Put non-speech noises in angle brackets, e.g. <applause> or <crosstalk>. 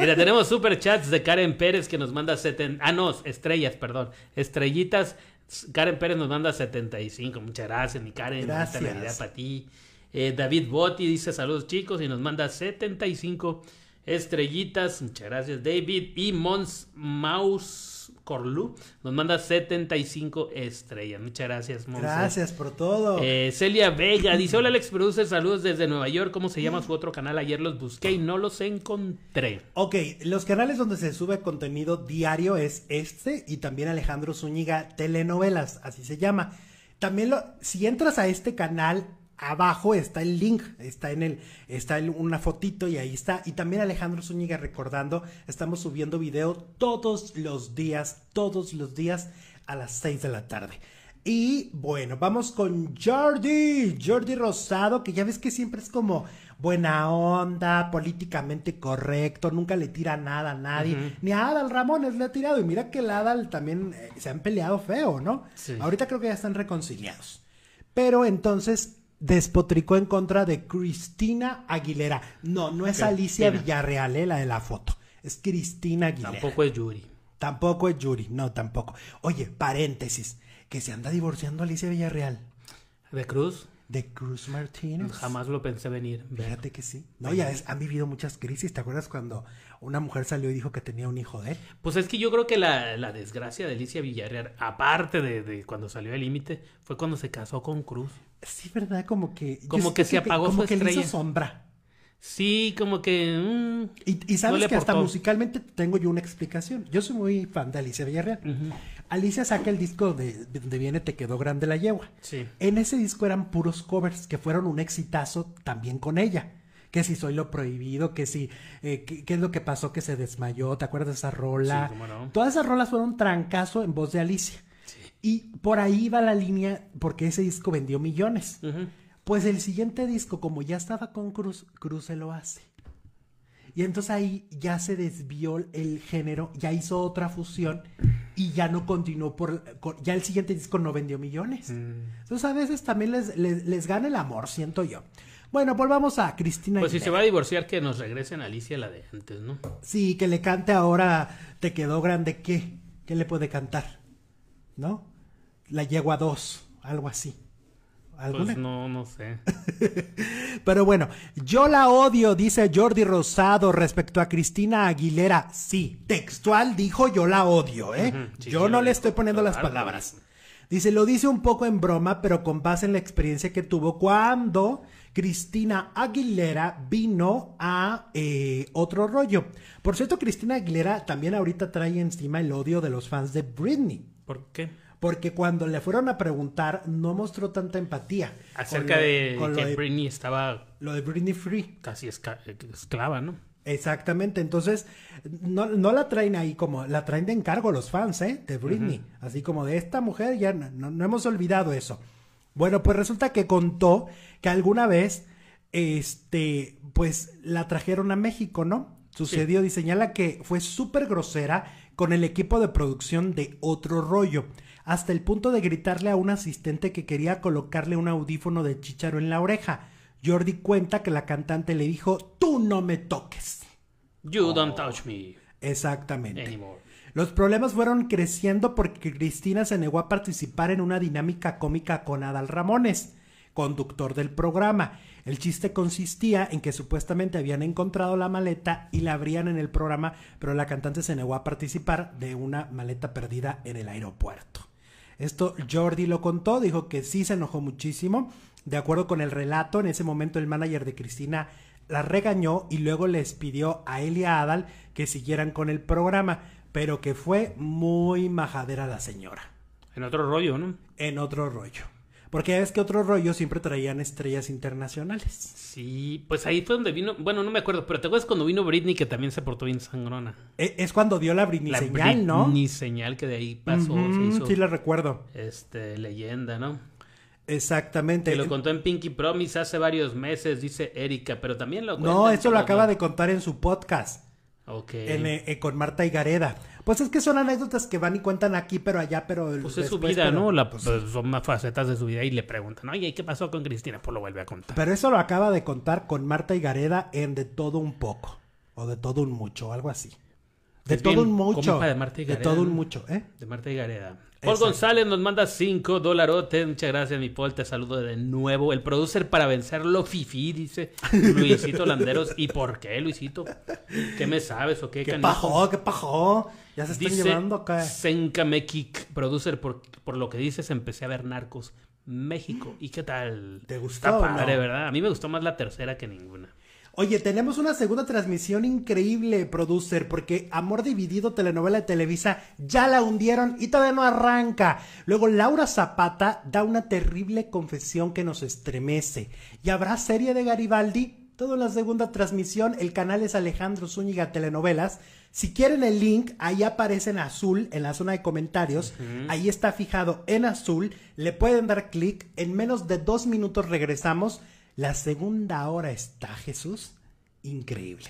Mira, tenemos super chats de Karen Pérez que nos manda 70. Ah, no, estrellas, perdón. Estrellitas. Karen Pérez nos manda 75. Muchas gracias, mi Karen. Gracias. para ti. Eh, David Botti dice saludos, chicos, y nos manda 75 estrellitas. Muchas gracias, David. Y Mons Mouse Corlu, nos manda 75 estrellas. Muchas gracias, Gracias por todo. Eh, Celia Vega dice: Hola, Alex produce saludos desde Nueva York. ¿Cómo se llama su otro canal? Ayer los busqué y no los encontré. Ok, los canales donde se sube contenido diario es este y también Alejandro Zúñiga Telenovelas, así se llama. También lo, si entras a este canal abajo está el link, está en el, está en una fotito y ahí está. Y también Alejandro Zúñiga recordando, estamos subiendo video todos los días, todos los días a las 6 de la tarde. Y bueno, vamos con Jordi, Jordi Rosado, que ya ves que siempre es como buena onda, políticamente correcto, nunca le tira nada a nadie, ni a Adal Ramones le ha tirado, y mira que el Adal también eh, se han peleado feo, ¿no? Sí. Ahorita creo que ya están reconciliados. Pero entonces despotricó en contra de Cristina Aguilera. No, no es Alicia Villarreal, eh, la de la foto. Es Cristina Aguilera. Tampoco es Yuri. Tampoco es Yuri, no, tampoco. Oye, paréntesis, que se anda divorciando Alicia Villarreal. De Cruz de Cruz Martínez. Jamás lo pensé venir. Fíjate que sí. No, ya es, han vivido muchas crisis. ¿Te acuerdas cuando una mujer salió y dijo que tenía un hijo de él? Pues es que yo creo que la, desgracia de Alicia Villarreal, aparte de, cuando salió el límite, fue cuando se casó con Cruz. Sí, ¿verdad? Como que... Como que se apagó como su que sombra. Sí, como que... Mm, y, y, sabes que hasta musicalmente tengo yo una explicación. Yo soy muy fan de Alicia Villarreal. Alicia saca el disco de donde viene Te quedó grande la yegua. Sí. En ese disco eran puros covers que fueron un exitazo también con ella. Que si soy lo prohibido, que si, eh, qué, es lo que pasó, que se desmayó, ¿te acuerdas de esa rola? Todas esas rolas fueron un trancazo en voz de Alicia. Sí. Y por ahí va la línea, porque ese disco vendió millones. Pues el siguiente disco, como ya estaba con Cruz, Cruz se lo hace. Y entonces ahí ya se desvió el género, ya hizo otra fusión y ya no continuó por, ya el siguiente disco no vendió millones. Mm. Entonces a veces también les, les, gana el amor, siento yo. Bueno, volvamos a Cristina. Pues si se va a divorciar, que nos regresen Alicia la de antes, ¿no? Sí, que le cante ahora, te quedó grande, ¿qué? ¿Qué le puede cantar? ¿No? La yegua dos, algo así. Pues no, no sé. <laughs> Pero bueno, yo la odio, dice Jordi Rosado respecto a Cristina Aguilera. Sí, textual dijo yo la odio, ¿eh? yo no le estoy poniendo las palabras. Dice, lo dice un poco en broma, pero con base en la experiencia que tuvo cuando Cristina Aguilera vino a eh, otro rollo. Por cierto, Cristina Aguilera también ahorita trae encima el odio de los fans de Britney. ¿Por qué? porque cuando le fueron a preguntar no mostró tanta empatía. Acerca de que Britney estaba... Lo de Britney Free. Casi esclava, ¿no? Exactamente, entonces no, la traen ahí como, la traen de encargo los fans, ¿eh? De Britney, así como de esta mujer, ya no, hemos olvidado eso. Bueno, pues resulta que contó que alguna vez, este, pues la trajeron a México, ¿no? Sucedió y señala que fue súper grosera con el equipo de producción de Otro Rollo, hasta el punto de gritarle a un asistente que quería colocarle un audífono de chicharo en la oreja. Jordi cuenta que la cantante le dijo, tú no me toques. You don't oh. touch me. Exactamente. Los problemas fueron creciendo porque Cristina se negó a participar en una dinámica cómica con Adal Ramones conductor del programa. El chiste consistía en que supuestamente habían encontrado la maleta y la abrían en el programa, pero la cantante se negó a participar de una maleta perdida en el aeropuerto. Esto Jordi lo contó, dijo que sí se enojó muchísimo. De acuerdo con el relato, en ese momento el manager de Cristina la regañó y luego les pidió a Elia Adal que siguieran con el programa, pero que fue muy majadera la señora. En otro rollo, ¿no? En otro rollo. Porque ya ves que otro rollo siempre traían estrellas internacionales. Sí, pues ahí fue donde vino. Bueno, no me acuerdo, pero te acuerdas cuando vino Britney que también se portó bien sangrona. E, es, cuando dio la Britney señal, ¿no? Britney señal que de ahí pasó. sí, la recuerdo. Este, leyenda, ¿no? Exactamente. Que lo contó en Pinky Promise hace varios meses, dice Erika, pero también lo contó. No, eso lo acaba de contar en su podcast. Okay. Eh, eh, con Marta y Gareda. Pues es que son anécdotas que van y cuentan aquí, pero allá, pero. El, pues es su vida, ¿no? Pues pues, son más facetas de su vida y le preguntan, oye, ¿qué pasó con Cristina? Pues lo vuelve a contar. Pero eso lo acaba de contar con Marta y Gareda en De Todo Un Poco, o De Todo Un Mucho, algo así. De todo un mucho. De, todo un mucho, ¿eh? De Marta y Gareda. Paul González nos manda 5 dólares. Muchas gracias, mi Paul. Te saludo de nuevo. El producer para vencerlo, Fifi, dice Luisito Landeros. ¿Y por qué, Luisito? ¿Qué me sabes o qué? ¿Qué pajó? ¿Qué pajó? ¿Ya se están llevando acá? producer, por, por lo que dices, empecé a ver narcos. México. ¿Y qué tal? ¿Te gustó? de ¿verdad? A mí me gustó más la tercera que ninguna. Oye, tenemos una segunda transmisión increíble, producer, porque Amor Dividido, telenovela de Televisa, ya la hundieron y todavía no arranca. Luego Laura Zapata da una terrible confesión que nos estremece. ¿Y habrá serie de Garibaldi? Toda la segunda transmisión, el canal es Alejandro Zúñiga Telenovelas. Si quieren el link, ahí aparece en azul, en la zona de comentarios. Ahí está fijado en azul. Le pueden dar clic. En menos de dos minutos regresamos. La segunda hora está Jesús increíble.